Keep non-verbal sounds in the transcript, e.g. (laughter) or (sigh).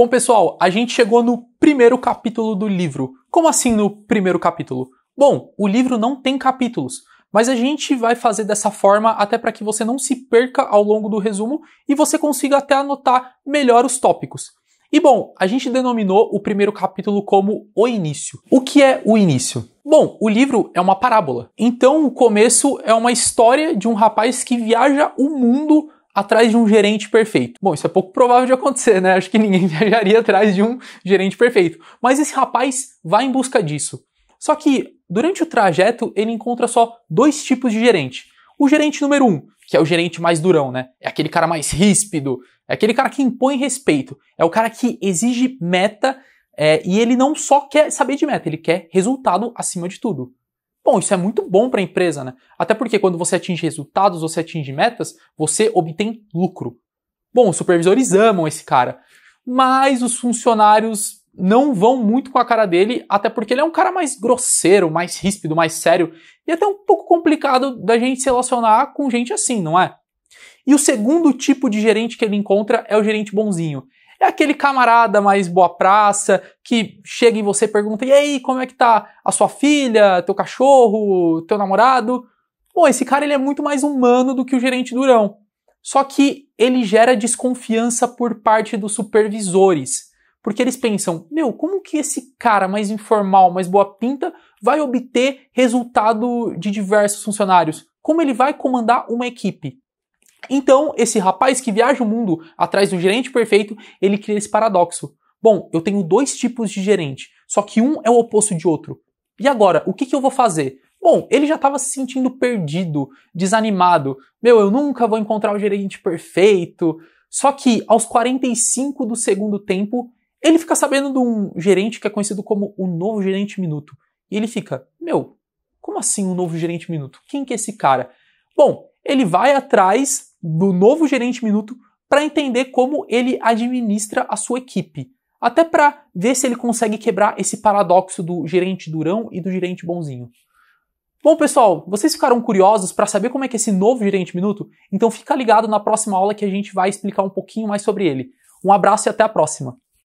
Bom, pessoal, a gente chegou no primeiro capítulo do livro. Como assim no primeiro capítulo? Bom, o livro não tem capítulos, mas a gente vai fazer dessa forma até para que você não se perca ao longo do resumo e você consiga até anotar melhor os tópicos. E bom, a gente denominou o primeiro capítulo como o início. O que é o início? Bom, o livro é uma parábola. Então, o começo é uma história de um rapaz que viaja o mundo atrás de um gerente perfeito. Bom, isso é pouco provável de acontecer, né? Acho que ninguém (laughs) viajaria atrás de um gerente perfeito. Mas esse rapaz vai em busca disso. Só que durante o trajeto ele encontra só dois tipos de gerente. O gerente número um, que é o gerente mais durão, né? É aquele cara mais ríspido, é aquele cara que impõe respeito, é o cara que exige meta é, e ele não só quer saber de meta, ele quer resultado acima de tudo. Bom, isso é muito bom para a empresa, né? Até porque quando você atinge resultados, você atinge metas, você obtém lucro. Bom, os supervisores amam esse cara, mas os funcionários não vão muito com a cara dele, até porque ele é um cara mais grosseiro, mais ríspido, mais sério e até um pouco complicado da gente se relacionar com gente assim, não é? E o segundo tipo de gerente que ele encontra é o gerente bonzinho. É aquele camarada mais boa praça que chega em você e pergunta: e aí, como é que tá a sua filha, teu cachorro, teu namorado? Pô, esse cara ele é muito mais humano do que o gerente durão. Só que ele gera desconfiança por parte dos supervisores. Porque eles pensam, meu, como que esse cara mais informal, mais boa pinta, vai obter resultado de diversos funcionários? Como ele vai comandar uma equipe? Então, esse rapaz que viaja o mundo atrás do gerente perfeito, ele cria esse paradoxo. Bom, eu tenho dois tipos de gerente, só que um é o oposto de outro. E agora, o que, que eu vou fazer? Bom, ele já estava se sentindo perdido, desanimado. Meu, eu nunca vou encontrar o gerente perfeito. Só que aos 45 do segundo tempo, ele fica sabendo de um gerente que é conhecido como o novo gerente minuto. E ele fica: Meu, como assim o um novo gerente minuto? Quem que é esse cara? Bom, ele vai atrás do novo gerente minuto para entender como ele administra a sua equipe, até para ver se ele consegue quebrar esse paradoxo do gerente durão e do gerente bonzinho. Bom, pessoal, vocês ficaram curiosos para saber como é que é esse novo gerente minuto? Então fica ligado na próxima aula que a gente vai explicar um pouquinho mais sobre ele. Um abraço e até a próxima.